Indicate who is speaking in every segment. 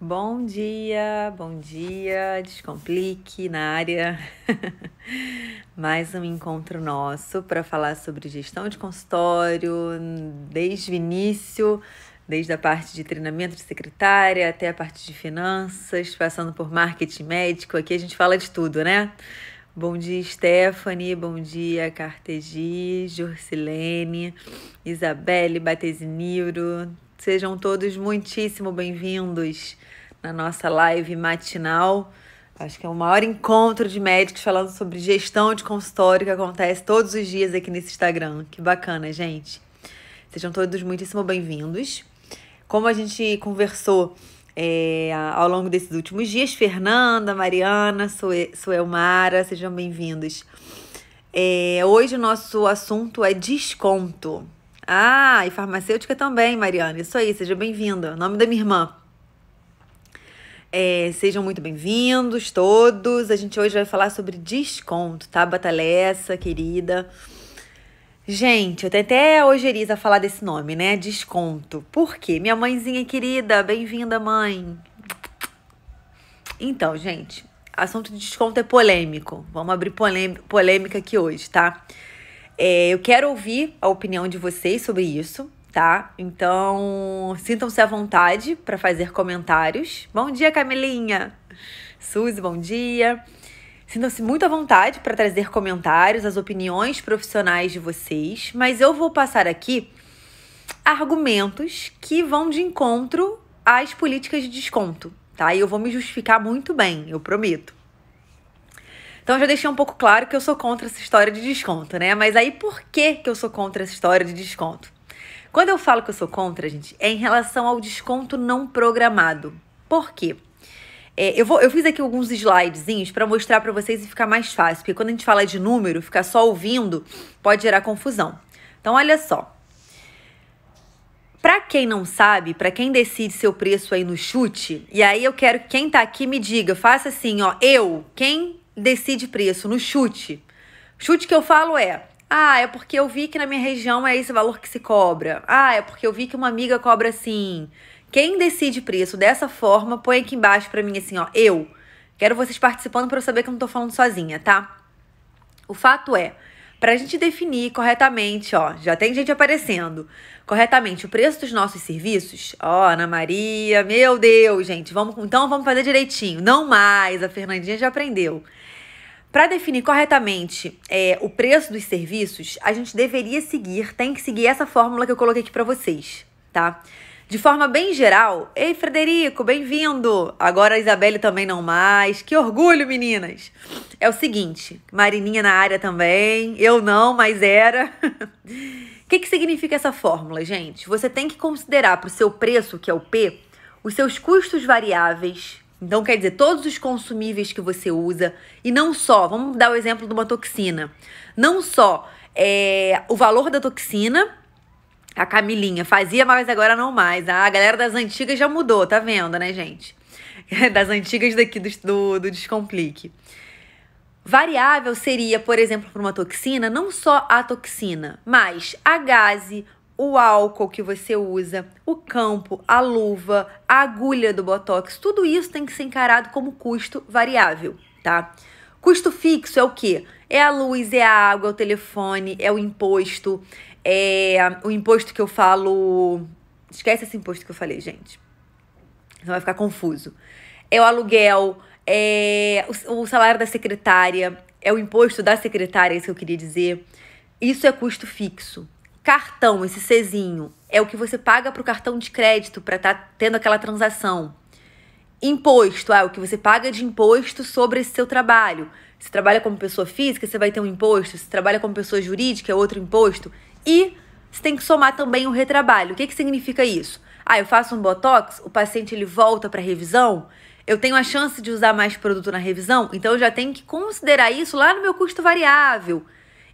Speaker 1: Bom dia, bom dia, descomplique na área. Mais um encontro nosso para falar sobre gestão de consultório, desde o início, desde a parte de treinamento de secretária até a parte de finanças, passando por marketing médico. Aqui a gente fala de tudo, né? Bom dia, Stephanie. Bom dia, Cartegi, Jursilene, Isabelle, Bateziniro, Sejam todos muitíssimo bem-vindos na nossa live matinal. Acho que é o maior encontro de médicos falando sobre gestão de consultório que acontece todos os dias aqui nesse Instagram. Que bacana, gente. Sejam todos muitíssimo bem-vindos. Como a gente conversou é, ao longo desses últimos dias, Fernanda, Mariana, Sue, Suelmara, sejam bem-vindos. É, hoje o nosso assunto é desconto. Ah, e farmacêutica também, Mariana. Isso aí, seja bem-vinda. Nome da minha irmã. É, sejam muito bem-vindos todos. A gente hoje vai falar sobre desconto, tá, Batalessa, querida? Gente, eu tenho até a falar desse nome, né? Desconto. Por quê? Minha mãezinha querida, bem-vinda, mãe. Então, gente, assunto de desconto é polêmico. Vamos abrir polêmica aqui hoje, tá? Tá? É, eu quero ouvir a opinião de vocês sobre isso, tá? Então, sintam-se à vontade para fazer comentários. Bom dia, Camelinha! Suzy, bom dia! Sintam-se muito à vontade para trazer comentários, as opiniões profissionais de vocês, mas eu vou passar aqui argumentos que vão de encontro às políticas de desconto, tá? E eu vou me justificar muito bem, eu prometo. Então já deixei um pouco claro que eu sou contra essa história de desconto, né? Mas aí por que, que eu sou contra essa história de desconto? Quando eu falo que eu sou contra, gente, é em relação ao desconto não programado. Por quê? É, eu, vou, eu fiz aqui alguns slidezinhos para mostrar para vocês e ficar mais fácil, porque quando a gente fala de número, ficar só ouvindo pode gerar confusão. Então, olha só. Para quem não sabe, para quem decide seu preço aí no chute, e aí eu quero que quem tá aqui me diga, faça assim, ó, eu, quem decide preço, no chute. Chute que eu falo é: ah, é porque eu vi que na minha região é esse valor que se cobra. Ah, é porque eu vi que uma amiga cobra assim. Quem decide preço dessa forma, põe aqui embaixo para mim assim, ó, eu. Quero vocês participando para eu saber que eu não tô falando sozinha, tá? O fato é, para a gente definir corretamente, ó, já tem gente aparecendo, corretamente o preço dos nossos serviços, ó, Ana Maria, meu Deus, gente, vamos, então vamos fazer direitinho. Não mais, a Fernandinha já aprendeu. Para definir corretamente é, o preço dos serviços, a gente deveria seguir, tem que seguir essa fórmula que eu coloquei aqui para vocês, tá? De forma bem geral, ei Frederico, bem-vindo! Agora a Isabelle também não mais, que orgulho, meninas! É o seguinte, Marininha na área também, eu não, mas era. O que, que significa essa fórmula, gente? Você tem que considerar para o seu preço, que é o P, os seus custos variáveis, então, quer dizer, todos os consumíveis que você usa, e não só, vamos dar o exemplo de uma toxina, não só é, o valor da toxina, a Camilinha fazia, mas agora não mais. A galera das antigas já mudou, tá vendo, né, gente? Das antigas daqui do, do, do Descomplique. Variável seria, por exemplo, para uma toxina, não só a toxina, mas a gase, o álcool que você usa, o campo, a luva, a agulha do botox, tudo isso tem que ser encarado como custo variável, tá? Custo fixo é o quê? É a luz, é a água, é o telefone, é o imposto, é o imposto que eu falo. Esquece esse imposto que eu falei, gente. não vai ficar confuso. É o aluguel, é o salário da secretária, é o imposto da secretária, é isso que eu queria dizer. Isso é custo fixo, cartão, esse Czinho, é o que você paga para o cartão de crédito para estar tá tendo aquela transação. Imposto, é o que você paga de imposto sobre esse seu trabalho. Se trabalha como pessoa física, você vai ter um imposto. Se trabalha como pessoa jurídica, é outro imposto. E você tem que somar também o retrabalho. O que, que significa isso? Ah, eu faço um botox, o paciente ele volta para revisão, eu tenho a chance de usar mais produto na revisão, então eu já tenho que considerar isso lá no meu custo variável.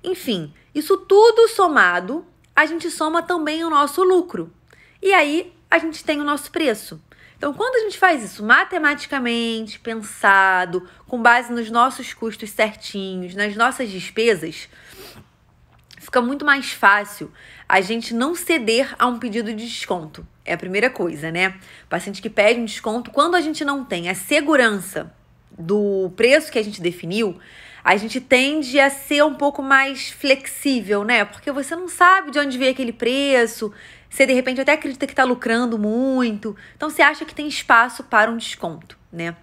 Speaker 1: Enfim, isso tudo somado a gente soma também o nosso lucro. E aí a gente tem o nosso preço. Então, quando a gente faz isso matematicamente, pensado, com base nos nossos custos certinhos, nas nossas despesas, fica muito mais fácil a gente não ceder a um pedido de desconto. É a primeira coisa, né? O paciente que pede um desconto, quando a gente não tem a segurança do preço que a gente definiu, a gente tende a ser um pouco mais flexível, né? Porque você não sabe de onde veio aquele preço, você de repente até acredita que está lucrando muito, então você acha que tem espaço para um desconto, né?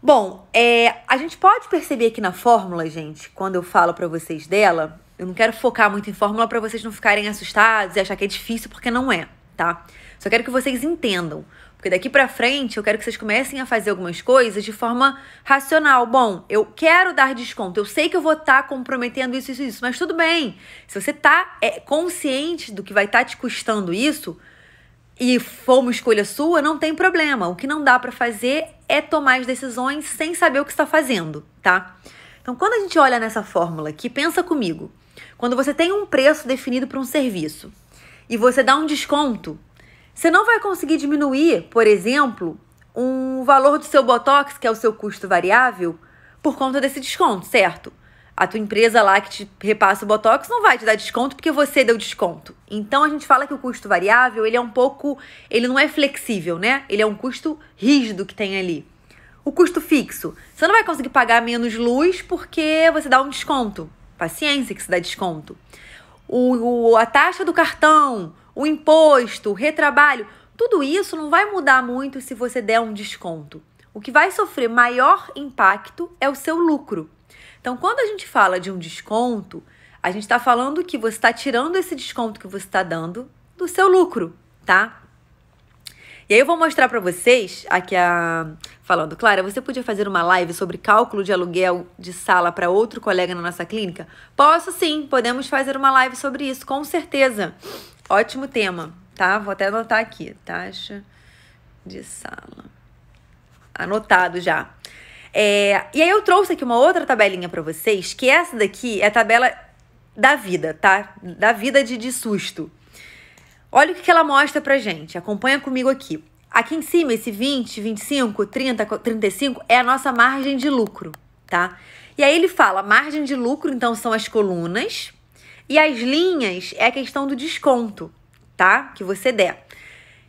Speaker 1: Bom, é, a gente pode perceber aqui na fórmula, gente, quando eu falo para vocês dela, eu não quero focar muito em fórmula para vocês não ficarem assustados e achar que é difícil, porque não é, tá? Só quero que vocês entendam. Porque daqui para frente eu quero que vocês comecem a fazer algumas coisas de forma racional. Bom, eu quero dar desconto, eu sei que eu vou estar tá comprometendo isso, isso, isso, mas tudo bem. Se você tá é, consciente do que vai estar tá te custando isso e for uma escolha sua, não tem problema. O que não dá para fazer é tomar as decisões sem saber o que está fazendo, tá? Então, quando a gente olha nessa fórmula aqui, pensa comigo. Quando você tem um preço definido para um serviço e você dá um desconto, você não vai conseguir diminuir, por exemplo, um valor do seu botox, que é o seu custo variável, por conta desse desconto, certo? A tua empresa lá que te repassa o botox não vai te dar desconto porque você deu desconto. Então a gente fala que o custo variável, ele é um pouco, ele não é flexível, né? Ele é um custo rígido que tem ali. O custo fixo, você não vai conseguir pagar menos luz porque você dá um desconto. Paciência que se dá desconto. O, o a taxa do cartão, o imposto, o retrabalho, tudo isso não vai mudar muito se você der um desconto. O que vai sofrer maior impacto é o seu lucro. Então, quando a gente fala de um desconto, a gente está falando que você está tirando esse desconto que você está dando do seu lucro, tá? E aí eu vou mostrar para vocês aqui a falando, Clara, você podia fazer uma live sobre cálculo de aluguel de sala para outro colega na nossa clínica? Posso sim, podemos fazer uma live sobre isso, com certeza. Ótimo tema, tá? Vou até anotar aqui, taxa de sala. Anotado já. É, e aí eu trouxe aqui uma outra tabelinha para vocês, que essa daqui é a tabela da vida, tá? Da vida de, de susto. Olha o que ela mostra pra gente. Acompanha comigo aqui. Aqui em cima, esse 20, 25, 30, 35 é a nossa margem de lucro, tá? E aí ele fala, margem de lucro, então, são as colunas. E as linhas é a questão do desconto, tá? Que você der. O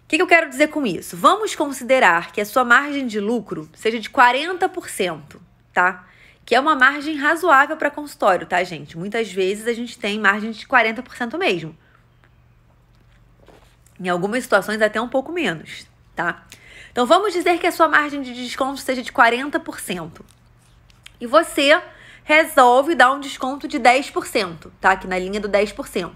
Speaker 1: que, que eu quero dizer com isso? Vamos considerar que a sua margem de lucro seja de 40%, tá? Que é uma margem razoável para consultório, tá, gente? Muitas vezes a gente tem margem de 40% mesmo. Em algumas situações, até um pouco menos, tá? Então vamos dizer que a sua margem de desconto seja de 40%. E você resolve dar um desconto de 10%, tá? Aqui na linha do 10%.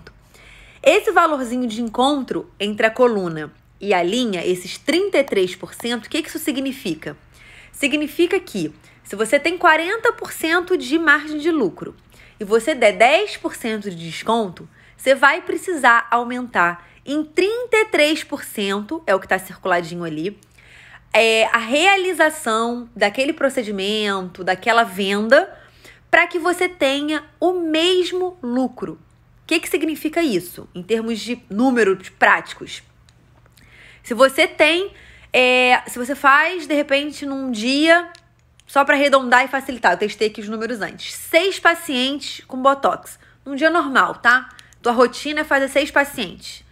Speaker 1: Esse valorzinho de encontro entre a coluna e a linha, esses 33%, o que isso significa? Significa que se você tem 40% de margem de lucro e você der 10% de desconto, você vai precisar aumentar em 33%, é o que está circuladinho ali, é, a realização daquele procedimento, daquela venda, para que você tenha o mesmo lucro. O que, que significa isso em termos de números práticos? Se você tem, é, se você faz de repente num dia, só para arredondar e facilitar, eu testei aqui os números antes: seis pacientes com botox. Num dia normal, tá? Tua rotina é fazer seis pacientes.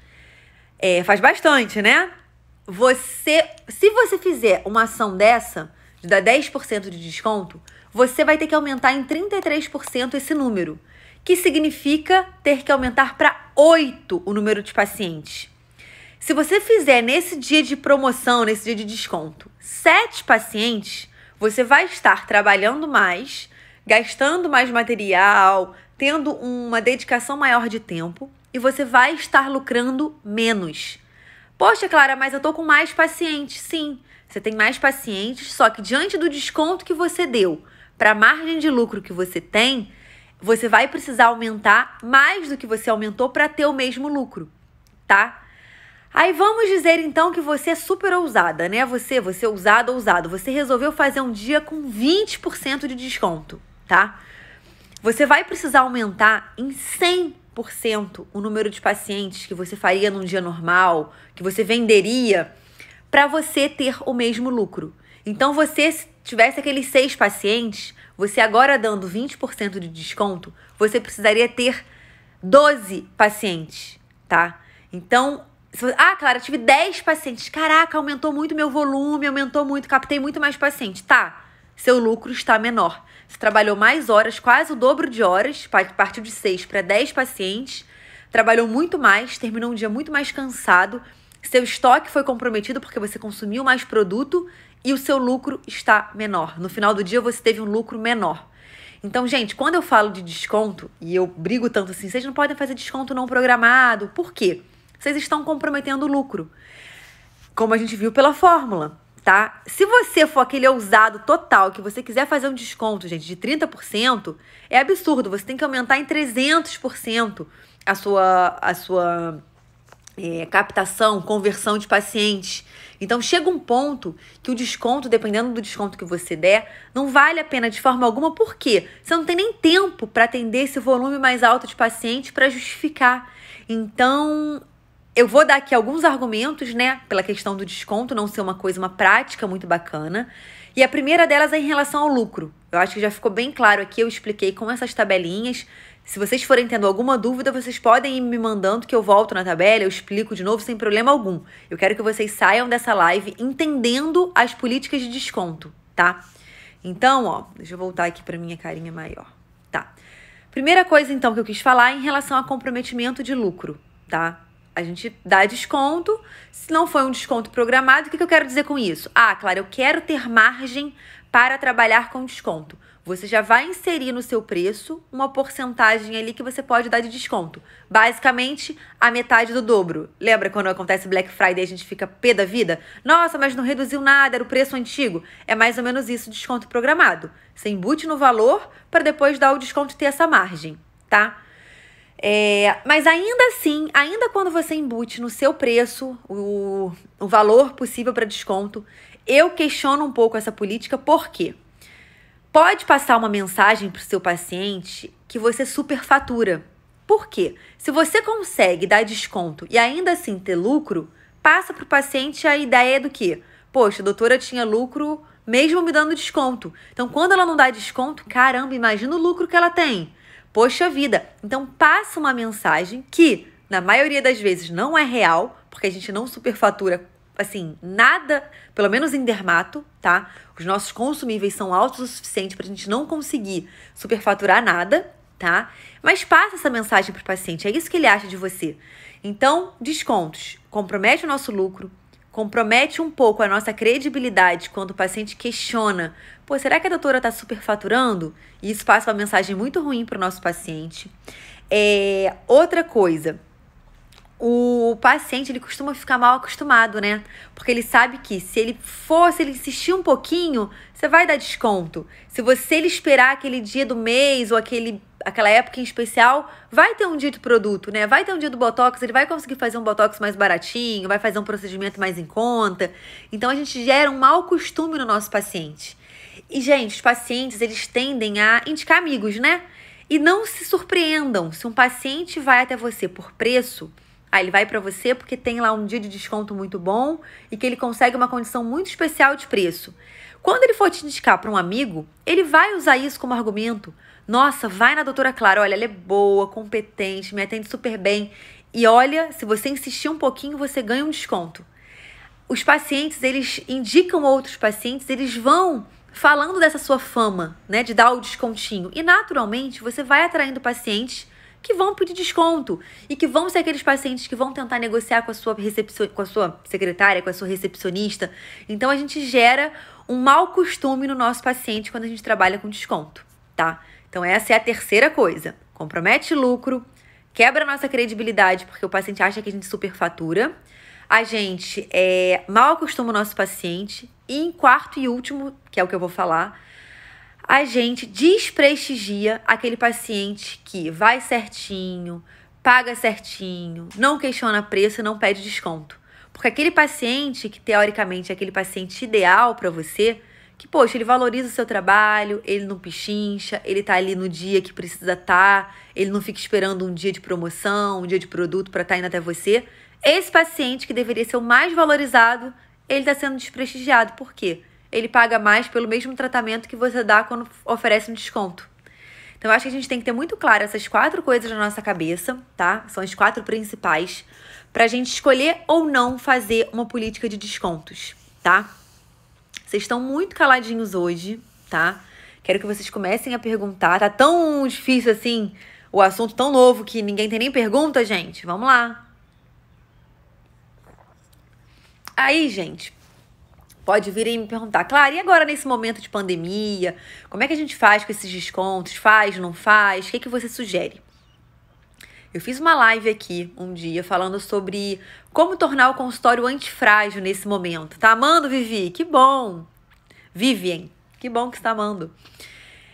Speaker 1: É, faz bastante, né? Você, se você fizer uma ação dessa, de dar 10% de desconto, você vai ter que aumentar em 33% esse número, que significa ter que aumentar para 8 o número de pacientes. Se você fizer nesse dia de promoção, nesse dia de desconto, 7 pacientes, você vai estar trabalhando mais, gastando mais material, tendo uma dedicação maior de tempo e você vai estar lucrando menos. Poxa, Clara, mas eu tô com mais pacientes. Sim, você tem mais pacientes, só que diante do desconto que você deu para a margem de lucro que você tem, você vai precisar aumentar mais do que você aumentou para ter o mesmo lucro, tá? Aí vamos dizer então que você é super ousada, né? Você, você é ousado, ousado. Você resolveu fazer um dia com 20% de desconto, tá? Você vai precisar aumentar em 100% o número de pacientes que você faria num dia normal, que você venderia, para você ter o mesmo lucro. Então você tivesse aqueles seis pacientes, você agora dando 20% de desconto, você precisaria ter 12 pacientes, tá? Então, você... ah, Clara, tive 10 pacientes. Caraca, aumentou muito meu volume, aumentou muito, captei muito mais pacientes. Tá, seu lucro está menor. Você trabalhou mais horas, quase o dobro de horas, partiu de 6 para 10 pacientes, trabalhou muito mais, terminou um dia muito mais cansado, seu estoque foi comprometido porque você consumiu mais produto e o seu lucro está menor. No final do dia você teve um lucro menor. Então, gente, quando eu falo de desconto, e eu brigo tanto assim, vocês não podem fazer desconto não programado. Por quê? Vocês estão comprometendo o lucro. Como a gente viu pela fórmula, tá? Se você for aquele ousado total, que você quiser fazer um desconto, gente, de 30%, é absurdo. Você tem que aumentar em 300% a sua, a sua é, captação, conversão de pacientes então chega um ponto que o desconto, dependendo do desconto que você der, não vale a pena de forma alguma, porque você não tem nem tempo para atender esse volume mais alto de pacientes para justificar. Então, eu vou dar aqui alguns argumentos, né, pela questão do desconto não ser uma coisa, uma prática muito bacana. E a primeira delas é em relação ao lucro. Eu acho que já ficou bem claro aqui, eu expliquei com essas tabelinhas se vocês forem tendo alguma dúvida, vocês podem ir me mandando que eu volto na tabela, eu explico de novo sem problema algum. Eu quero que vocês saiam dessa live entendendo as políticas de desconto, tá? Então, ó, deixa eu voltar aqui para minha carinha maior. Tá. Primeira coisa então que eu quis falar é em relação a comprometimento de lucro, tá? A gente dá desconto. Se não foi um desconto programado, o que, que eu quero dizer com isso? Ah, claro, eu quero ter margem para trabalhar com desconto. Você já vai inserir no seu preço uma porcentagem ali que você pode dar de desconto. Basicamente, a metade do dobro. Lembra quando acontece Black Friday e a gente fica pé da vida? Nossa, mas não reduziu nada, era o preço antigo. É mais ou menos isso, desconto programado. Você embute no valor para depois dar o desconto e ter essa margem, tá? É, mas ainda assim, ainda quando você embute no seu preço o, o valor possível para desconto, eu questiono um pouco essa política porque pode passar uma mensagem para o seu paciente que você superfatura. Por quê? Se você consegue dar desconto e ainda assim ter lucro, passa para o paciente a ideia do que? Poxa, a doutora tinha lucro mesmo me dando desconto. Então, quando ela não dá desconto, caramba, imagina o lucro que ela tem. Poxa vida! Então, passa uma mensagem que, na maioria das vezes, não é real, porque a gente não superfatura assim, nada, pelo menos em dermato, tá? Os nossos consumíveis são altos o suficiente para a gente não conseguir superfaturar nada, tá? Mas passa essa mensagem para o paciente, é isso que ele acha de você. Então, descontos compromete o nosso lucro, compromete um pouco a nossa credibilidade quando o paciente questiona: pô, será que a doutora está superfaturando? E isso passa uma mensagem muito ruim para o nosso paciente. É, outra coisa, o paciente ele costuma ficar mal acostumado, né? Porque ele sabe que se ele for, se ele insistir um pouquinho, você vai dar desconto. Se você ele esperar aquele dia do mês ou aquele aquela época em especial, vai ter um dia de produto, né? Vai ter um dia do botox, ele vai conseguir fazer um botox mais baratinho, vai fazer um procedimento mais em conta. Então a gente gera um mau costume no nosso paciente. E gente, os pacientes, eles tendem a indicar amigos, né? E não se surpreendam se um paciente vai até você por preço, Aí ah, ele vai para você porque tem lá um dia de desconto muito bom e que ele consegue uma condição muito especial de preço. Quando ele for te indicar para um amigo, ele vai usar isso como argumento. Nossa, vai na doutora Clara, olha, ela é boa, competente, me atende super bem. E olha, se você insistir um pouquinho, você ganha um desconto. Os pacientes, eles indicam outros pacientes, eles vão falando dessa sua fama, né, de dar o descontinho. E naturalmente, você vai atraindo pacientes que vão pedir desconto e que vão ser aqueles pacientes que vão tentar negociar com a sua, recepção, com a sua secretária, com a sua recepcionista. Então a gente gera um mau costume no nosso paciente quando a gente trabalha com desconto, tá? Então essa é a terceira coisa. Compromete lucro, quebra nossa credibilidade porque o paciente acha que a gente superfatura. A gente é, mal acostuma o nosso paciente. E em quarto e último, que é o que eu vou falar, a gente desprestigia aquele paciente que vai certinho, paga certinho, não questiona preço e não pede desconto. Porque aquele paciente que teoricamente é aquele paciente ideal para você, que poxa, ele valoriza o seu trabalho, ele não pichincha, ele tá ali no dia que precisa estar, tá, ele não fica esperando um dia de promoção, um dia de produto para estar tá indo até você. Esse paciente que deveria ser o mais valorizado, ele está sendo desprestigiado. Por quê? ele paga mais pelo mesmo tratamento que você dá quando oferece um desconto. Então, eu acho que a gente tem que ter muito claro essas quatro coisas na nossa cabeça, tá? São as quatro principais, para a gente escolher ou não fazer uma política de descontos, tá? Vocês estão muito caladinhos hoje, tá? Quero que vocês comecem a perguntar. Tá tão difícil assim, o assunto tão novo que ninguém tem nem pergunta, gente. Vamos lá. Aí, gente, pode vir e me perguntar, Clara, e agora nesse momento de pandemia, como é que a gente faz com esses descontos? Faz, não faz? O que, é que você sugere? Eu fiz uma live aqui um dia falando sobre como tornar o consultório antifrágil nesse momento. Tá amando, Vivi? Que bom! Vivian, que bom que está amando.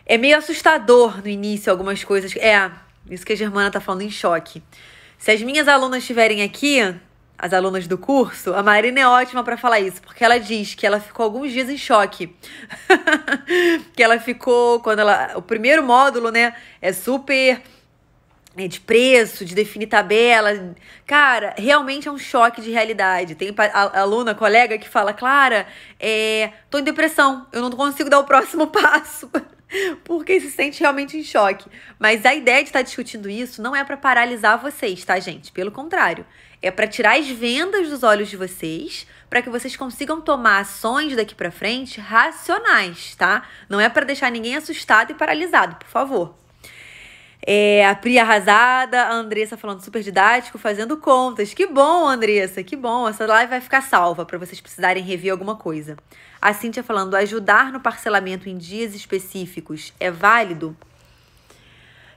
Speaker 1: É meio assustador no início algumas coisas. É, isso que a Germana tá falando em choque. Se as minhas alunas estiverem aqui, as alunas do curso, a Marina é ótima para falar isso, porque ela diz que ela ficou alguns dias em choque. que ela ficou quando ela, o primeiro módulo, né, é super é de preço, de definir tabela. Cara, realmente é um choque de realidade. Tem aluna, colega que fala: Clara, é, tô em depressão, eu não consigo dar o próximo passo. porque se sente realmente em choque. Mas a ideia de estar tá discutindo isso não é para paralisar vocês, tá, gente? Pelo contrário, é para tirar as vendas dos olhos de vocês, para que vocês consigam tomar ações daqui para frente racionais, tá? Não é para deixar ninguém assustado e paralisado, por favor. É, a Pri arrasada, a Andressa falando super didático, fazendo contas. Que bom, Andressa, que bom. Essa live vai ficar salva para vocês precisarem rever alguma coisa. A Cíntia falando, ajudar no parcelamento em dias específicos é válido?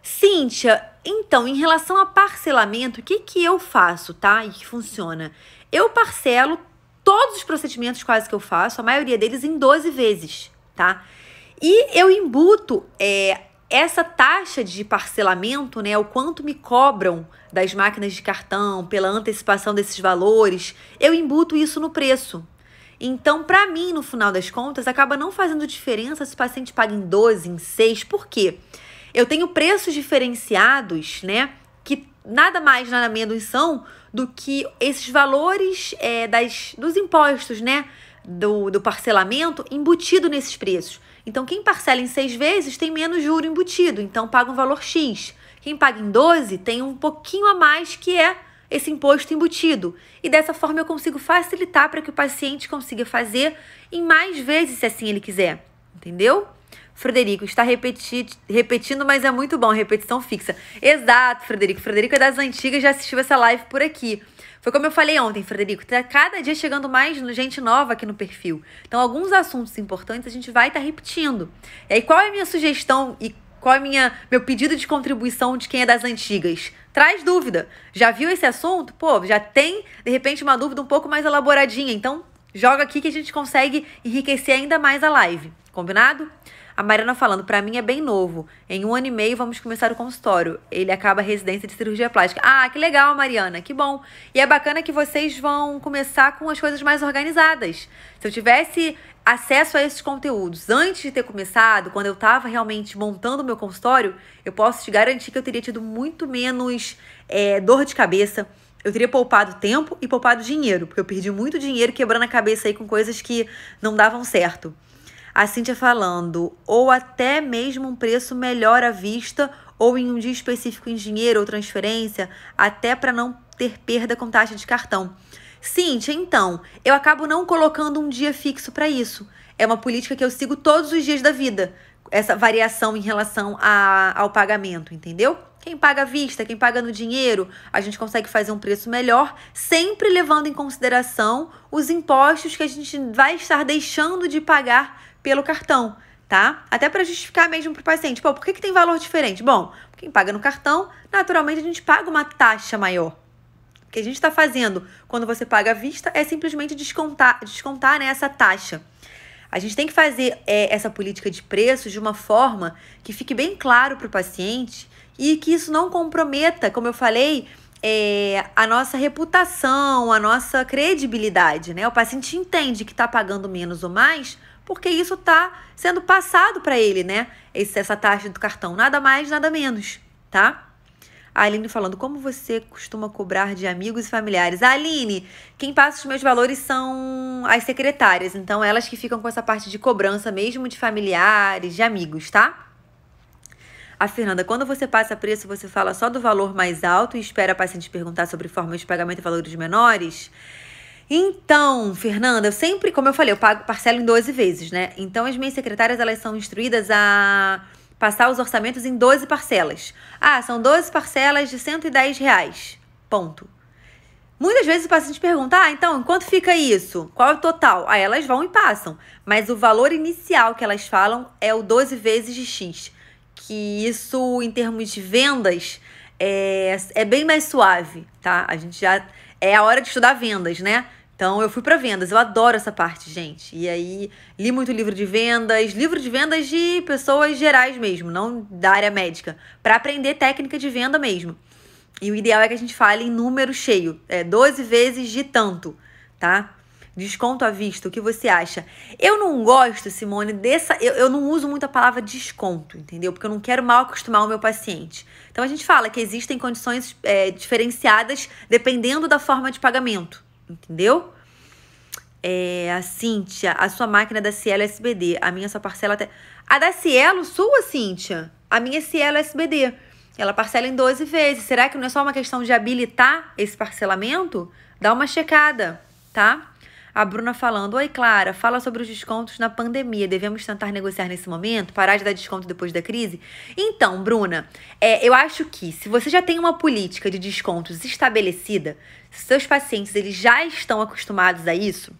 Speaker 1: Cíntia, então, em relação a parcelamento, o que, que eu faço, tá? E que funciona? Eu parcelo todos os procedimentos quase que eu faço, a maioria deles em 12 vezes, tá? E eu embuto é, essa taxa de parcelamento, né, o quanto me cobram das máquinas de cartão pela antecipação desses valores, eu embuto isso no preço. Então, para mim, no final das contas, acaba não fazendo diferença se o paciente paga em 12, em 6, por quê? Porque eu tenho preços diferenciados, né? Que nada mais, nada menos são do que esses valores é, das, dos impostos, né? Do, do parcelamento embutido nesses preços. Então, quem parcela em seis vezes tem menos juro embutido, então paga um valor X. Quem paga em 12 tem um pouquinho a mais que é esse imposto embutido. E dessa forma eu consigo facilitar para que o paciente consiga fazer em mais vezes, se assim ele quiser. Entendeu? Frederico, está repeti repetindo, mas é muito bom, repetição fixa. Exato, Frederico. Frederico é das antigas, já assistiu essa live por aqui. Foi como eu falei ontem, Frederico, tá cada dia chegando mais gente nova aqui no perfil. Então, alguns assuntos importantes a gente vai estar tá repetindo. E aí, qual é a minha sugestão e qual é minha, meu pedido de contribuição de quem é das antigas? Traz dúvida. Já viu esse assunto? Pô, já tem, de repente, uma dúvida um pouco mais elaboradinha. Então, joga aqui que a gente consegue enriquecer ainda mais a live. Combinado? A Mariana falando, para mim é bem novo. Em um ano e meio vamos começar o consultório. Ele acaba a residência de cirurgia plástica. Ah, que legal, Mariana, que bom. E é bacana que vocês vão começar com as coisas mais organizadas. Se eu tivesse acesso a esses conteúdos antes de ter começado, quando eu estava realmente montando o meu consultório, eu posso te garantir que eu teria tido muito menos é, dor de cabeça. Eu teria poupado tempo e poupado dinheiro, porque eu perdi muito dinheiro quebrando a cabeça aí com coisas que não davam certo a Cíntia falando, ou até mesmo um preço melhor à vista ou em um dia específico em dinheiro ou transferência, até para não ter perda com taxa de cartão. Cíntia, então, eu acabo não colocando um dia fixo para isso. É uma política que eu sigo todos os dias da vida, essa variação em relação a, ao pagamento, entendeu? Quem paga à vista, quem paga no dinheiro, a gente consegue fazer um preço melhor, sempre levando em consideração os impostos que a gente vai estar deixando de pagar pelo cartão, tá? Até para justificar mesmo para o paciente. Pô, por que, que tem valor diferente? Bom, quem paga no cartão, naturalmente a gente paga uma taxa maior. O que a gente está fazendo quando você paga à vista é simplesmente descontar, descontar né, essa taxa. A gente tem que fazer é, essa política de preços de uma forma que fique bem claro para o paciente e que isso não comprometa, como eu falei, é, a nossa reputação, a nossa credibilidade, né? O paciente entende que está pagando menos ou mais porque isso está sendo passado para ele, né? Esse, essa taxa do cartão, nada mais, nada menos, tá? A Aline falando, como você costuma cobrar de amigos e familiares? A Aline, quem passa os meus valores são as secretárias, então elas que ficam com essa parte de cobrança mesmo de familiares, de amigos, tá? A Fernanda, quando você passa preço, você fala só do valor mais alto e espera a paciente perguntar sobre formas de pagamento e valores menores? Então, Fernanda, eu sempre, como eu falei, eu pago parcelo em 12 vezes, né? Então, as minhas secretárias, elas são instruídas a passar os orçamentos em 12 parcelas. Ah, são 12 parcelas de 110 reais. Ponto. Muitas vezes o paciente pergunta, ah, então, quanto fica isso? Qual é o total? Aí ah, elas vão e passam. Mas o valor inicial que elas falam é o 12 vezes de X. Que isso, em termos de vendas, é, é bem mais suave, tá? A gente já é a hora de estudar vendas, né? Então eu fui para vendas, eu adoro essa parte, gente. E aí li muito livro de vendas, livro de vendas de pessoas gerais mesmo, não da área médica, para aprender técnica de venda mesmo. E o ideal é que a gente fale em número cheio, é 12 vezes de tanto, tá? Desconto à vista, o que você acha? Eu não gosto, Simone, dessa. Eu, eu não uso muito a palavra desconto, entendeu? Porque eu não quero mal acostumar o meu paciente. Então a gente fala que existem condições é, diferenciadas dependendo da forma de pagamento, entendeu? É, a Cíntia, a sua máquina é da Cielo SBD. A minha só parcela até. A da Cielo, sua, Cíntia? A minha é Cielo SBD. Ela parcela em 12 vezes. Será que não é só uma questão de habilitar esse parcelamento? Dá uma checada, tá? A Bruna falando: Oi, Clara, fala sobre os descontos na pandemia. Devemos tentar negociar nesse momento? Parar de dar desconto depois da crise? Então, Bruna, é, eu acho que se você já tem uma política de descontos estabelecida, seus pacientes eles já estão acostumados a isso,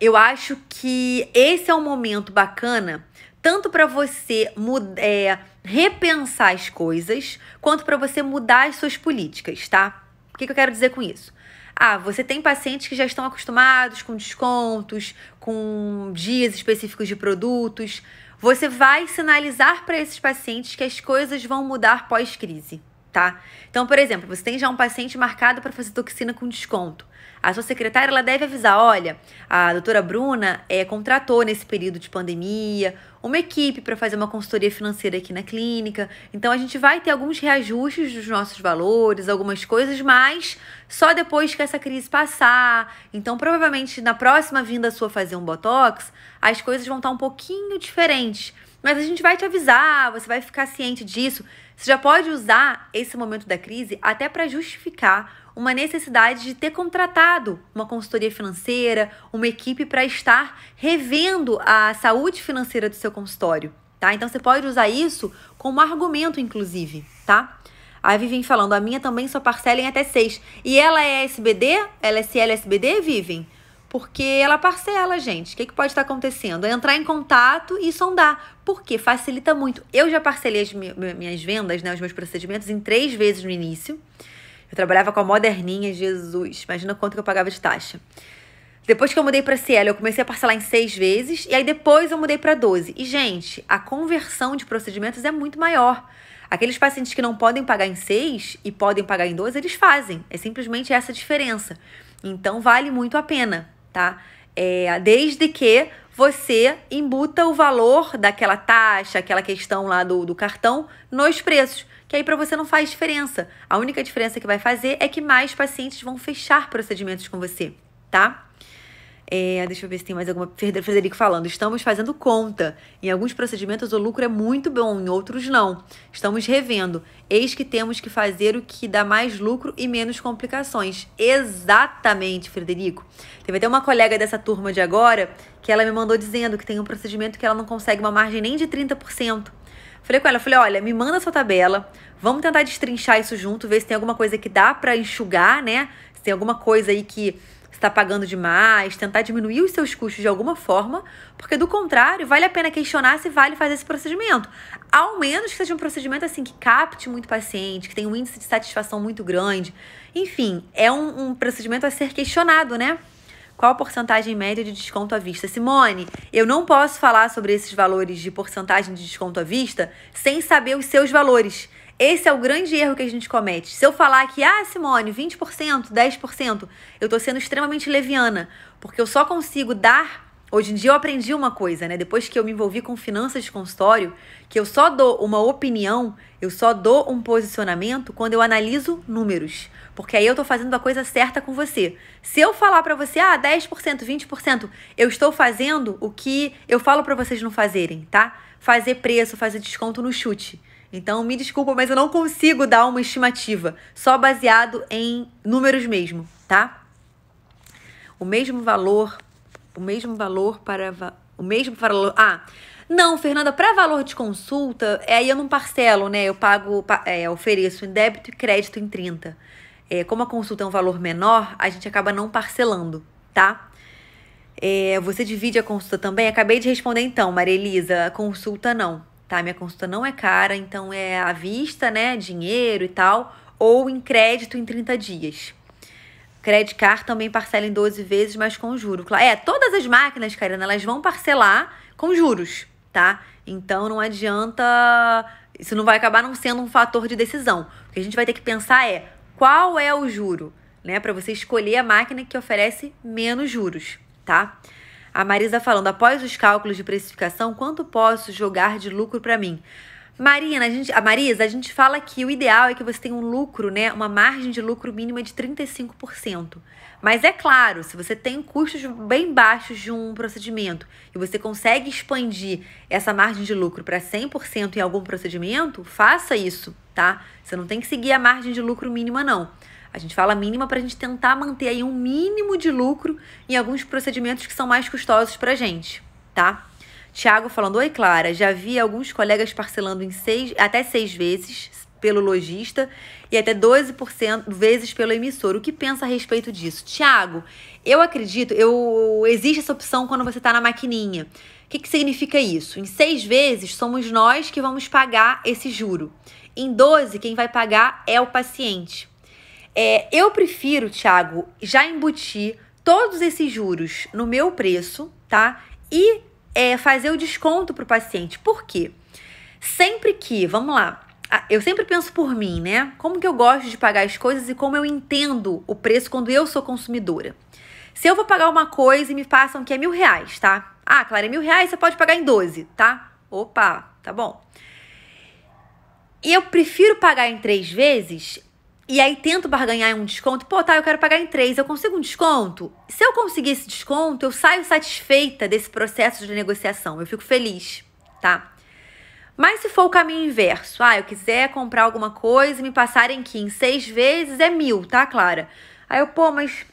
Speaker 1: eu acho que esse é um momento bacana tanto para você é, repensar as coisas, quanto para você mudar as suas políticas, tá? O que, que eu quero dizer com isso? Ah, você tem pacientes que já estão acostumados com descontos, com dias específicos de produtos. Você vai sinalizar para esses pacientes que as coisas vão mudar pós-crise tá? Então, por exemplo, você tem já um paciente marcado para fazer toxina com desconto. A sua secretária ela deve avisar: olha, a doutora Bruna é, contratou nesse período de pandemia uma equipe para fazer uma consultoria financeira aqui na clínica. Então a gente vai ter alguns reajustes dos nossos valores, algumas coisas, mas só depois que essa crise passar. Então, provavelmente na próxima vinda sua fazer um botox, as coisas vão estar um pouquinho diferentes. Mas a gente vai te avisar, você vai ficar ciente disso. Você já pode usar esse momento da crise até para justificar uma necessidade de ter contratado uma consultoria financeira, uma equipe para estar revendo a saúde financeira do seu consultório, tá? Então você pode usar isso como argumento, inclusive, tá? A Vivian falando, a minha também só parcela em até seis. E ela é SBD? Ela é CLSBD, Vivian? Porque ela parcela, gente. O que, que pode estar acontecendo? É entrar em contato e sondar. Porque facilita muito. Eu já parcelei as minhas vendas, né, os meus procedimentos, em três vezes no início. Eu trabalhava com a moderninha, Jesus. Imagina quanto que eu pagava de taxa. Depois que eu mudei para Cielo, eu comecei a parcelar em seis vezes e aí depois eu mudei para 12. E gente, a conversão de procedimentos é muito maior. Aqueles pacientes que não podem pagar em seis e podem pagar em 12, eles fazem. É simplesmente essa diferença. Então vale muito a pena tá? É, desde que você imbuta o valor daquela taxa, aquela questão lá do, do cartão nos preços, que aí para você não faz diferença. A única diferença que vai fazer é que mais pacientes vão fechar procedimentos com você, tá? É, deixa eu ver se tem mais alguma. Frederico falando. Estamos fazendo conta. Em alguns procedimentos o lucro é muito bom, em outros não. Estamos revendo. Eis que temos que fazer o que dá mais lucro e menos complicações. Exatamente, Frederico. Teve até uma colega dessa turma de agora que ela me mandou dizendo que tem um procedimento que ela não consegue uma margem nem de 30%. Falei com ela, falei, olha, me manda sua tabela, vamos tentar destrinchar isso junto, ver se tem alguma coisa que dá para enxugar, né? Se tem alguma coisa aí que está pagando demais, tentar diminuir os seus custos de alguma forma, porque do contrário, vale a pena questionar se vale fazer esse procedimento. Ao menos que seja um procedimento assim que capte muito paciente, que tenha um índice de satisfação muito grande. Enfim, é um, um procedimento a ser questionado, né? Qual a porcentagem média de desconto à vista? Simone, eu não posso falar sobre esses valores de porcentagem de desconto à vista sem saber os seus valores. Esse é o grande erro que a gente comete. Se eu falar que, ah, Simone, 20%, 10%, eu tô sendo extremamente leviana, porque eu só consigo dar. Hoje em dia eu aprendi uma coisa, né? Depois que eu me envolvi com finanças de consultório, que eu só dou uma opinião, eu só dou um posicionamento quando eu analiso números. Porque aí eu tô fazendo a coisa certa com você. Se eu falar para você, ah, 10%, 20%, eu estou fazendo o que eu falo para vocês não fazerem, tá? Fazer preço, fazer desconto no chute. Então, me desculpa, mas eu não consigo dar uma estimativa, só baseado em números mesmo, tá? O mesmo valor, o mesmo valor para o mesmo para ah, não, Fernanda, para valor de consulta, é, aí eu não parcelo, né? Eu pago, é, ofereço em débito e crédito em 30. É, como a consulta é um valor menor, a gente acaba não parcelando, tá? É, você divide a consulta também? Acabei de responder então, Maria Elisa, a consulta não tá? Minha consulta não é cara, então é à vista, né? Dinheiro e tal, ou em crédito em 30 dias. Credit Card também parcela em 12 vezes, mas com juros. É, todas as máquinas, Karina, elas vão parcelar com juros, tá? Então não adianta. Isso não vai acabar não sendo um fator de decisão. O que a gente vai ter que pensar é qual é o juro, né? Para você escolher a máquina que oferece menos juros, tá? A Marisa falando, após os cálculos de precificação, quanto posso jogar de lucro para mim? Marina, a, gente, a Marisa, a gente fala que o ideal é que você tenha um lucro, né? Uma margem de lucro mínima de 35%. Mas é claro, se você tem custos bem baixos de um procedimento e você consegue expandir essa margem de lucro para 100% em algum procedimento, faça isso, tá? Você não tem que seguir a margem de lucro mínima, não. A gente fala mínima para a gente tentar manter aí um mínimo de lucro em alguns procedimentos que são mais custosos para a gente, tá? Tiago falando, oi Clara, já vi alguns colegas parcelando em seis, até seis vezes pelo lojista e até 12% vezes pelo emissor. O que pensa a respeito disso? Tiago, eu acredito, eu existe essa opção quando você está na maquininha. O que, que significa isso? Em seis vezes somos nós que vamos pagar esse juro. Em 12, quem vai pagar é o paciente. É, eu prefiro, Thiago, já embutir todos esses juros no meu preço, tá? E é, fazer o desconto para o paciente. Por quê? Sempre que, vamos lá, eu sempre penso por mim, né? Como que eu gosto de pagar as coisas e como eu entendo o preço quando eu sou consumidora. Se eu vou pagar uma coisa e me passam que é mil reais, tá? Ah, claro, é mil reais, você pode pagar em 12, tá? Opa, tá bom. E eu prefiro pagar em três vezes e aí tento barganhar um desconto. Pô, tá, eu quero pagar em três. Eu consigo um desconto? Se eu conseguir esse desconto, eu saio satisfeita desse processo de negociação. Eu fico feliz, tá? Mas se for o caminho inverso, ah, eu quiser comprar alguma coisa e me passarem que em seis vezes, é mil, tá, Clara? Aí eu, pô, mas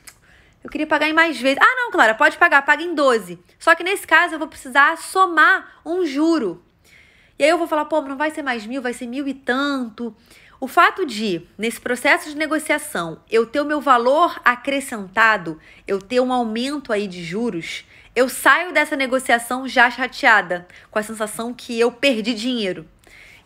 Speaker 1: eu queria pagar em mais vezes. Ah, não, Clara, pode pagar, paga em 12. Só que nesse caso eu vou precisar somar um juro. E aí eu vou falar, pô, não vai ser mais mil, vai ser mil e tanto. O fato de, nesse processo de negociação, eu ter o meu valor acrescentado, eu ter um aumento aí de juros, eu saio dessa negociação já chateada, com a sensação que eu perdi dinheiro.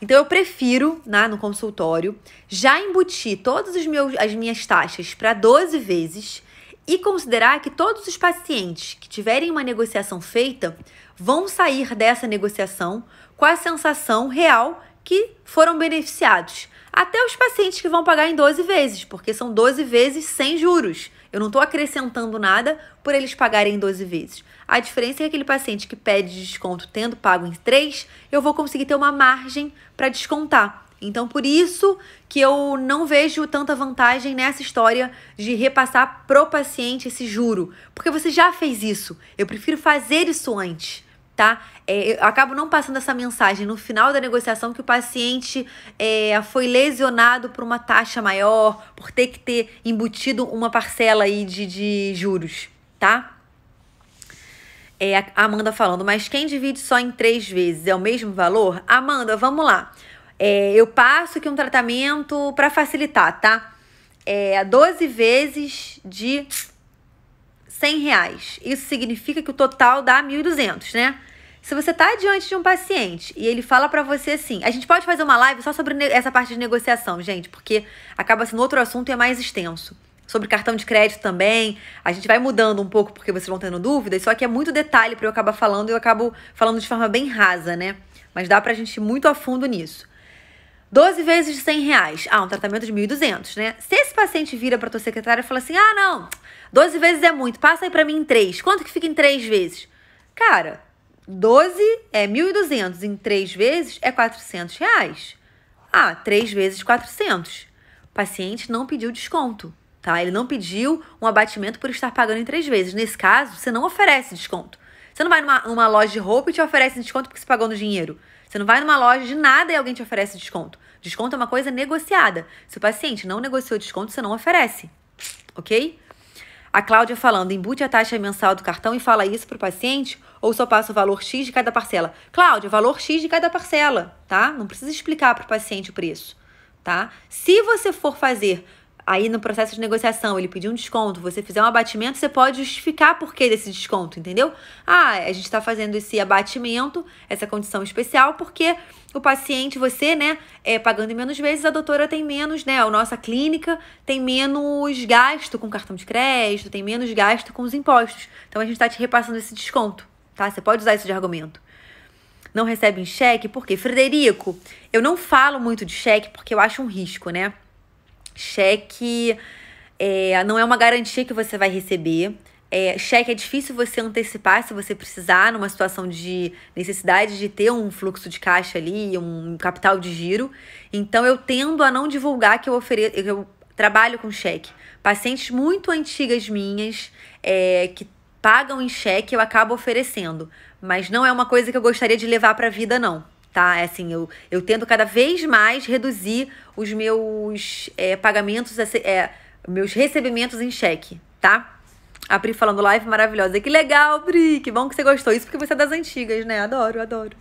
Speaker 1: Então eu prefiro, né, no consultório, já embutir todas as minhas taxas para 12 vezes e considerar que todos os pacientes que tiverem uma negociação feita vão sair dessa negociação com a sensação real que foram beneficiados, até os pacientes que vão pagar em 12 vezes, porque são 12 vezes sem juros. Eu não estou acrescentando nada por eles pagarem em 12 vezes. A diferença é que aquele paciente que pede desconto tendo pago em 3, eu vou conseguir ter uma margem para descontar. Então, por isso que eu não vejo tanta vantagem nessa história de repassar pro paciente esse juro, porque você já fez isso. Eu prefiro fazer isso antes tá? É, eu acabo não passando essa mensagem no final da negociação que o paciente é, foi lesionado por uma taxa maior, por ter que ter embutido uma parcela aí de, de juros, tá? É, a Amanda falando, mas quem divide só em três vezes é o mesmo valor? Amanda, vamos lá. É, eu passo aqui um tratamento para facilitar, tá? É 12 vezes de 100 reais. Isso significa que o total dá 1.200, né? Se você está diante de um paciente e ele fala para você assim, a gente pode fazer uma live só sobre essa parte de negociação, gente, porque acaba sendo outro assunto e é mais extenso. Sobre cartão de crédito também, a gente vai mudando um pouco porque vocês vão tendo dúvidas, só que é muito detalhe para eu acabar falando e eu acabo falando de forma bem rasa, né? Mas dá para a gente ir muito a fundo nisso. 12 vezes de 100 reais. Ah, um tratamento de 1.200, né? Se esse paciente vira para tua secretária e fala assim: ah, não, 12 vezes é muito, passa aí para mim em 3. Quanto que fica em 3 vezes? Cara, 12 é 1.200 em 3 vezes é 400 reais. Ah, 3 vezes 400. O paciente não pediu desconto, tá? Ele não pediu um abatimento por estar pagando em 3 vezes. Nesse caso, você não oferece desconto. Você não vai numa, numa loja de roupa e te oferece desconto porque você pagou no dinheiro. Você não vai numa loja de nada e alguém te oferece desconto. Desconto é uma coisa negociada. Se o paciente não negociou desconto, você não oferece. Ok? A Cláudia falando, embute a taxa mensal do cartão e fala isso para o paciente ou só passa o valor X de cada parcela? Cláudia, valor X de cada parcela, tá? Não precisa explicar para o paciente o preço, tá? Se você for fazer aí no processo de negociação ele pedir um desconto, você fizer um abatimento, você pode justificar por que desse desconto, entendeu? Ah, a gente está fazendo esse abatimento, essa condição especial, porque o paciente, você, né, é, pagando menos vezes, a doutora tem menos, né, a nossa clínica tem menos gasto com cartão de crédito, tem menos gasto com os impostos. Então a gente está te repassando esse desconto, tá? Você pode usar isso de argumento não recebe em cheque, por quê? Frederico, eu não falo muito de cheque porque eu acho um risco, né? Cheque é, não é uma garantia que você vai receber. É, cheque é difícil você antecipar se você precisar numa situação de necessidade de ter um fluxo de caixa ali, um capital de giro. Então eu tendo a não divulgar que eu ofereço, eu trabalho com cheque. Pacientes muito antigas minhas é, que pagam em cheque eu acabo oferecendo, mas não é uma coisa que eu gostaria de levar para a vida não tá? É assim, eu, eu tento cada vez mais reduzir os meus é, pagamentos, assim, é, meus recebimentos em cheque, tá? A Pri falando live maravilhosa. Que legal, Pri! Que bom que você gostou. Isso porque você é das antigas, né? Adoro, adoro.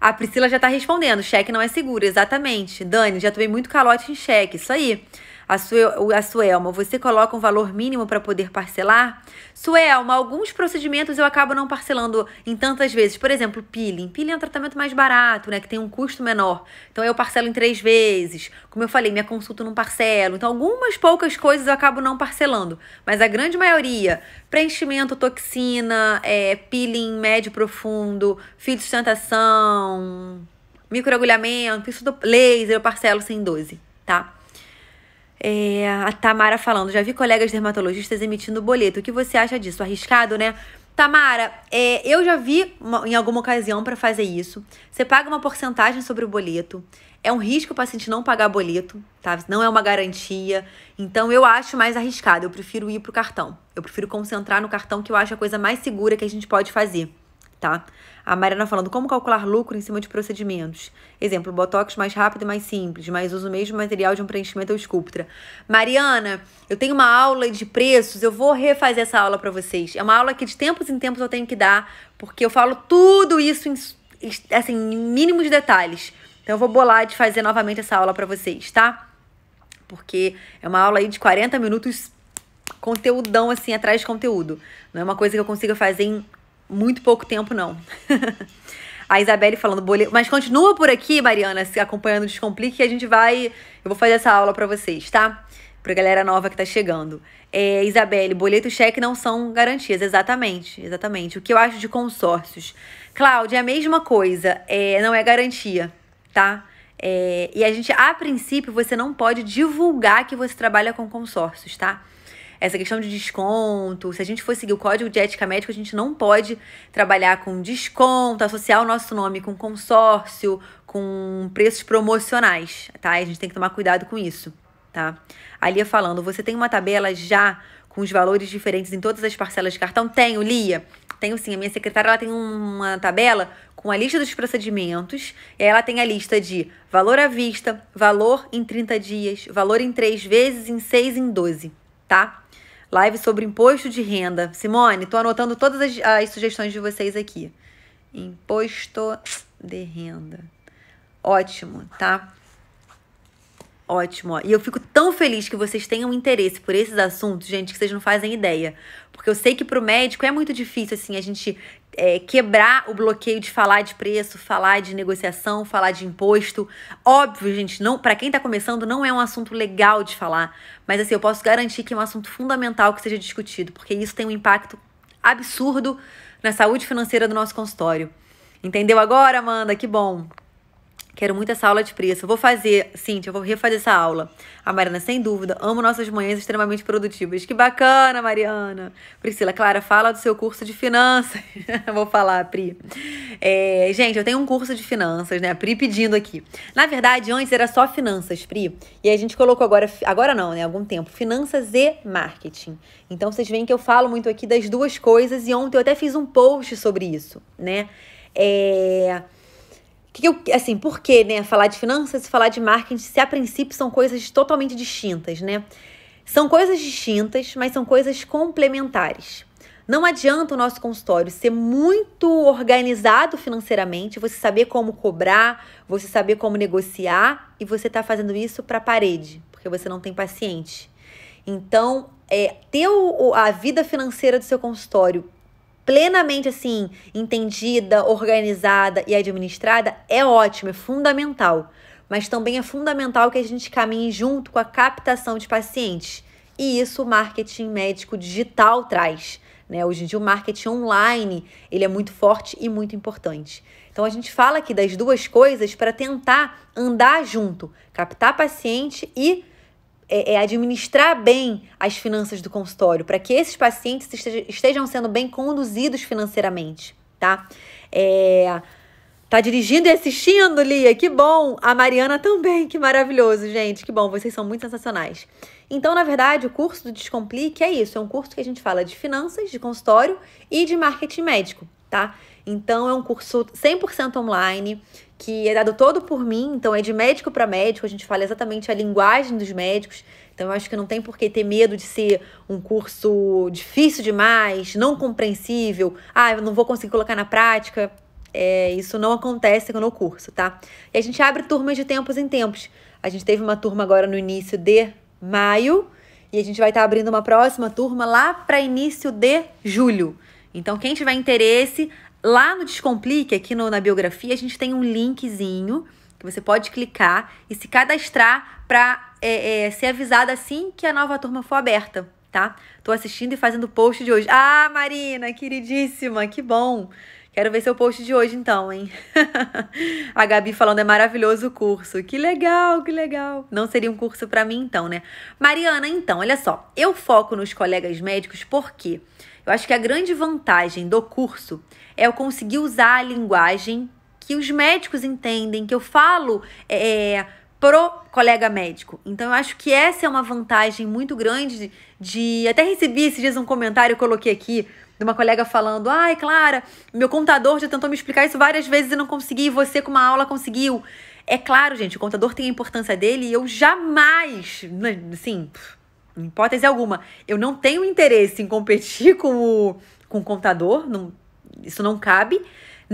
Speaker 1: A Priscila já tá respondendo. Cheque não é seguro, exatamente. Dani, já tomei muito calote em cheque. Isso aí a, Sue, a Suelma, você coloca um valor mínimo para poder parcelar? Suelma, alguns procedimentos eu acabo não parcelando em tantas vezes. Por exemplo, peeling. Peeling é um tratamento mais barato, né? Que tem um custo menor. Então eu parcelo em três vezes. Como eu falei, minha consulta não parcelo. Então algumas poucas coisas eu acabo não parcelando. Mas a grande maioria, preenchimento, toxina, é, peeling médio profundo, fio de sustentação, microagulhamento, isso do laser, eu parcelo sem 12, tá? É, a Tamara falando, já vi colegas dermatologistas emitindo boleto. O que você acha disso? Arriscado, né? Tamara, é, eu já vi uma, em alguma ocasião para fazer isso. Você paga uma porcentagem sobre o boleto. É um risco o paciente não pagar boleto, tá? Não é uma garantia. Então eu acho mais arriscado. Eu prefiro ir pro cartão. Eu prefiro concentrar no cartão que eu acho a coisa mais segura que a gente pode fazer tá? A Mariana falando como calcular lucro em cima de procedimentos. Exemplo, botox mais rápido e mais simples, mas uso o mesmo material de um preenchimento ou escultura. Mariana, eu tenho uma aula de preços, eu vou refazer essa aula para vocês. É uma aula que de tempos em tempos eu tenho que dar, porque eu falo tudo isso em, assim, em mínimos detalhes. Então eu vou bolar de fazer novamente essa aula para vocês, tá? Porque é uma aula aí de 40 minutos conteúdão assim atrás de conteúdo. Não é uma coisa que eu consiga fazer em muito pouco tempo, não. a Isabelle falando boleto. Mas continua por aqui, Mariana, se acompanhando o Descomplique, que a gente vai. Eu vou fazer essa aula para vocês, tá? Pra galera nova que tá chegando. É, Isabelle, boleto e cheque não são garantias. Exatamente, exatamente. O que eu acho de consórcios. Cláudia, é a mesma coisa. É, não é garantia, tá? É, e a gente, a princípio, você não pode divulgar que você trabalha com consórcios, tá? essa questão de desconto. Se a gente for seguir o código de ética médica, a gente não pode trabalhar com desconto, associar o nosso nome com consórcio, com preços promocionais, tá? A gente tem que tomar cuidado com isso, tá? A Lia falando, você tem uma tabela já com os valores diferentes em todas as parcelas de cartão? Tenho, Lia. Tenho sim. A minha secretária ela tem uma tabela com a lista dos procedimentos. E ela tem a lista de valor à vista, valor em 30 dias, valor em 3 vezes, em 6, em 12 tá? Live sobre imposto de renda. Simone, tô anotando todas as, as sugestões de vocês aqui. Imposto de renda. Ótimo, tá? Ótimo. E eu fico tão feliz que vocês tenham interesse por esses assuntos, gente, que vocês não fazem ideia. Porque eu sei que pro médico é muito difícil, assim, a gente é, quebrar o bloqueio de falar de preço, falar de negociação, falar de imposto. Óbvio, gente, não para quem está começando não é um assunto legal de falar, mas assim eu posso garantir que é um assunto fundamental que seja discutido, porque isso tem um impacto absurdo na saúde financeira do nosso consultório. Entendeu agora, Amanda? Que bom. Quero muito essa aula de preço. Eu vou fazer, Cintia, eu vou refazer essa aula. A Mariana, sem dúvida, amo nossas manhãs extremamente produtivas. Que bacana, Mariana. Priscila, Clara, fala do seu curso de finanças. vou falar, Pri. É, gente, eu tenho um curso de finanças, né? A Pri pedindo aqui. Na verdade, antes era só finanças, Pri. E a gente colocou agora, agora não, né? Algum tempo, finanças e marketing. Então vocês veem que eu falo muito aqui das duas coisas. E ontem eu até fiz um post sobre isso, né? É que eu, assim, por que, né, falar de finanças e falar de marketing, se a princípio são coisas totalmente distintas, né? São coisas distintas, mas são coisas complementares. Não adianta o nosso consultório ser muito organizado financeiramente, você saber como cobrar, você saber como negociar e você está fazendo isso para a parede, porque você não tem paciente. Então, é, ter o, a vida financeira do seu consultório plenamente assim, entendida, organizada e administrada, é ótimo, é fundamental. Mas também é fundamental que a gente caminhe junto com a captação de pacientes. E isso o marketing médico digital traz. Né? Hoje em dia o marketing online ele é muito forte e muito importante. Então a gente fala aqui das duas coisas para tentar andar junto, captar paciente e é, é administrar bem as finanças do consultório, para que esses pacientes estejam sendo bem conduzidos financeiramente, tá? É, tá dirigindo e assistindo, Lia, que bom! A Mariana também, que maravilhoso, gente, que bom, vocês são muito sensacionais. Então, na verdade, o curso do Descomplique é isso, é um curso que a gente fala de finanças, de consultório e de marketing médico, tá? Então, é um curso 100% online, que é dado todo por mim, então é de médico para médico, a gente fala exatamente a linguagem dos médicos. Então eu acho que não tem por que ter medo de ser um curso difícil demais, não compreensível, ah, eu não vou conseguir colocar na prática. É, isso não acontece no curso, tá? E a gente abre turmas de tempos em tempos. A gente teve uma turma agora no início de maio e a gente vai estar tá abrindo uma próxima turma lá para início de julho. Então, quem tiver interesse, Lá no Descomplique, aqui no, na biografia, a gente tem um linkzinho que você pode clicar e se cadastrar para é, é, ser avisada assim que a nova turma for aberta, tá? Tô assistindo e fazendo o post de hoje. Ah, Marina, queridíssima, que bom! Quero ver seu post de hoje então, hein? a Gabi falando é maravilhoso o curso. Que legal, que legal. Não seria um curso para mim então, né? Mariana, então, olha só. Eu foco nos colegas médicos porque quê? Eu acho que a grande vantagem do curso é eu conseguir usar a linguagem que os médicos entendem, que eu falo é, é pro colega médico. Então, eu acho que essa é uma vantagem muito grande de. até recebi esses dias um comentário, eu coloquei aqui, de uma colega falando: Ai, Clara, meu contador já tentou me explicar isso várias vezes e não consegui, você com uma aula conseguiu. É claro, gente, o contador tem a importância dele e eu jamais, né, assim, em hipótese alguma, eu não tenho interesse em competir com o, com o contador, não, isso não cabe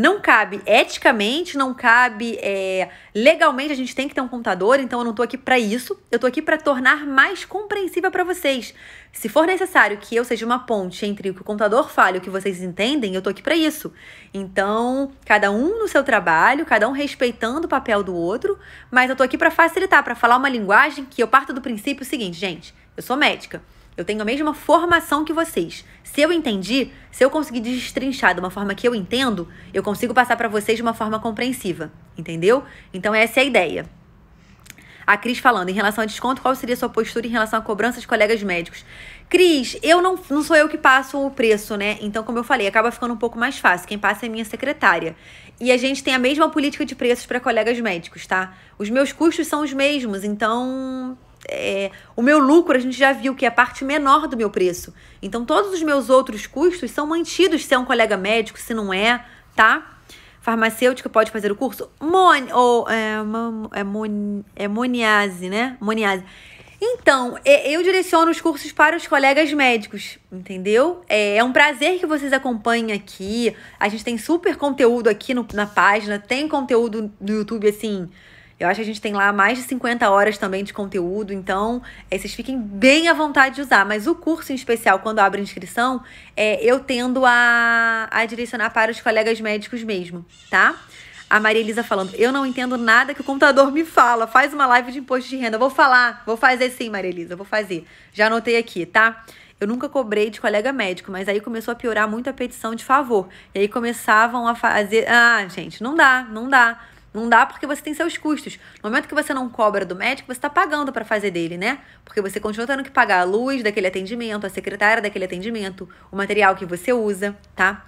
Speaker 1: não cabe eticamente, não cabe é, legalmente, a gente tem que ter um contador, então eu não tô aqui para isso. Eu tô aqui para tornar mais compreensível para vocês. Se for necessário que eu seja uma ponte entre o que o contador fala e o que vocês entendem, eu tô aqui para isso. Então, cada um no seu trabalho, cada um respeitando o papel do outro, mas eu tô aqui para facilitar, para falar uma linguagem que eu parto do princípio seguinte, gente, eu sou médica. Eu tenho a mesma formação que vocês. Se eu entendi, se eu conseguir destrinchar de uma forma que eu entendo, eu consigo passar para vocês de uma forma compreensiva, entendeu? Então essa é a ideia. A Cris falando, em relação a desconto, qual seria a sua postura em relação à cobrança de colegas médicos? Cris, eu não, não sou eu que passo o preço, né? Então, como eu falei, acaba ficando um pouco mais fácil. Quem passa é minha secretária. E a gente tem a mesma política de preços para colegas médicos, tá? Os meus custos são os mesmos, então é, o meu lucro, a gente já viu que é a parte menor do meu preço. Então, todos os meus outros custos são mantidos, se é um colega médico, se não é, tá? Farmacêutica pode fazer o curso? Mon, ou, é, é mon, é moniase, né? Moniase. Então, eu direciono os cursos para os colegas médicos, entendeu? É, é um prazer que vocês acompanhem aqui. A gente tem super conteúdo aqui no, na página, tem conteúdo no YouTube, assim, eu acho que a gente tem lá mais de 50 horas também de conteúdo, então é, vocês fiquem bem à vontade de usar. Mas o curso em especial, quando abre inscrição, é, eu tendo a, a direcionar para os colegas médicos mesmo, tá? A Maria Elisa falando, eu não entendo nada que o computador me fala. Faz uma live de imposto de renda. Vou falar, vou fazer sim, Maria Elisa, vou fazer. Já anotei aqui, tá? Eu nunca cobrei de colega médico, mas aí começou a piorar muito a petição de favor. E aí começavam a fazer. Ah, gente, não dá, não dá. Não dá porque você tem seus custos. No momento que você não cobra do médico, você está pagando para fazer dele, né? Porque você continua tendo que pagar a luz daquele atendimento, a secretária daquele atendimento, o material que você usa, tá?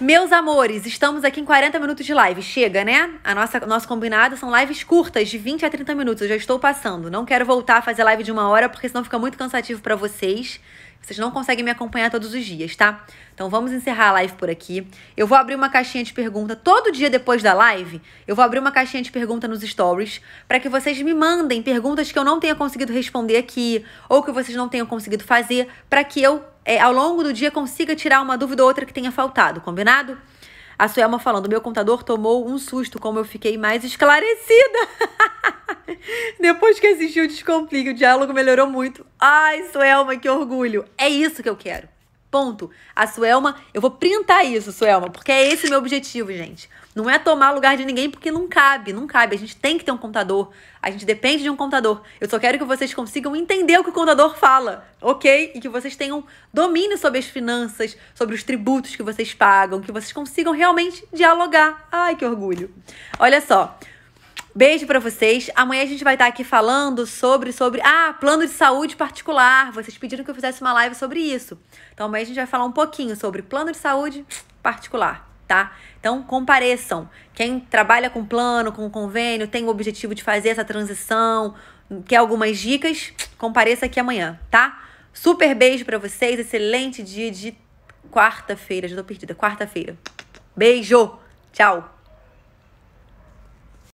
Speaker 1: Meus amores, estamos aqui em 40 minutos de live. Chega, né? A nossa nosso combinado são lives curtas, de 20 a 30 minutos. Eu já estou passando. Não quero voltar a fazer live de uma hora, porque senão fica muito cansativo para vocês. Vocês não conseguem me acompanhar todos os dias, tá? Então vamos encerrar a live por aqui. Eu vou abrir uma caixinha de pergunta todo dia depois da live. Eu vou abrir uma caixinha de pergunta nos stories para que vocês me mandem perguntas que eu não tenha conseguido responder aqui ou que vocês não tenham conseguido fazer, para que eu é, ao longo do dia consiga tirar uma dúvida ou outra que tenha faltado, combinado? A Suelma falando, meu contador tomou um susto como eu fiquei mais esclarecida. Depois que assisti o Descomplica, o diálogo melhorou muito. Ai, Suelma, que orgulho. É isso que eu quero. Ponto. A Suelma, eu vou printar isso, Suelma, porque é esse meu objetivo, gente. Não é tomar lugar de ninguém porque não cabe, não cabe. A gente tem que ter um contador. A gente depende de um contador. Eu só quero que vocês consigam entender o que o contador fala, ok? E que vocês tenham domínio sobre as finanças, sobre os tributos que vocês pagam, que vocês consigam realmente dialogar. Ai, que orgulho. Olha só. Beijo para vocês. Amanhã a gente vai estar aqui falando sobre sobre ah, plano de saúde particular. Vocês pediram que eu fizesse uma live sobre isso. Então amanhã a gente vai falar um pouquinho sobre plano de saúde particular, tá? Então compareçam. Quem trabalha com plano, com convênio, tem o objetivo de fazer essa transição, quer algumas dicas, compareça aqui amanhã, tá? Super beijo para vocês. Excelente dia de quarta-feira. Já tô perdida. Quarta-feira. Beijo. Tchau.